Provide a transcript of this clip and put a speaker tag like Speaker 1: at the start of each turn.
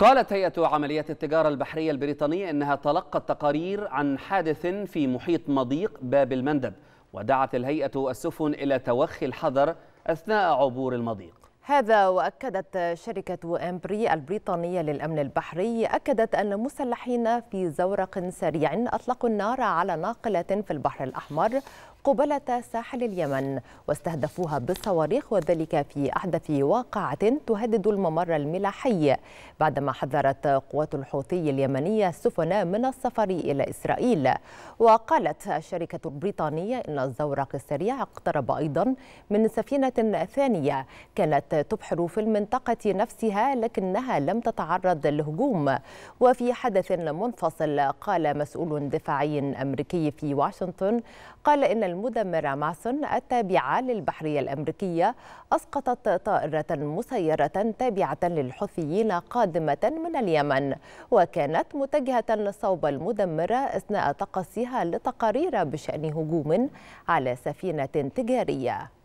Speaker 1: قالت هيئة عمليات التجارة البحرية البريطانية إنها تلقت تقارير عن حادث في محيط مضيق باب المندب ودعت الهيئة السفن إلى توخي الحذر أثناء عبور المضيق
Speaker 2: هذا وأكدت شركة أمبري البريطانية للأمن البحري أكدت أن مسلحين في زورق سريع أطلقوا النار على ناقلة في البحر الأحمر قبلة ساحل اليمن واستهدفوها بالصواريخ وذلك في أحدث واقعة تهدد الممر الملاحي بعدما حذرت قوات الحوثي اليمنية السفن من السفر إلى إسرائيل وقالت الشركة البريطانية أن الزورق السريع اقترب أيضا من سفينة ثانية كانت تبحر في المنطقة نفسها لكنها لم تتعرض للهجوم وفي حدث منفصل قال مسؤول دفاعي أمريكي في واشنطن قال إن المدمرة ماسون التابعة للبحرية الأمريكية أسقطت طائرة مسيرة تابعة للحوثيين قادمة من اليمن وكانت متجهة صوب المدمرة أثناء تقصيها لتقارير بشأن هجوم على سفينة تجارية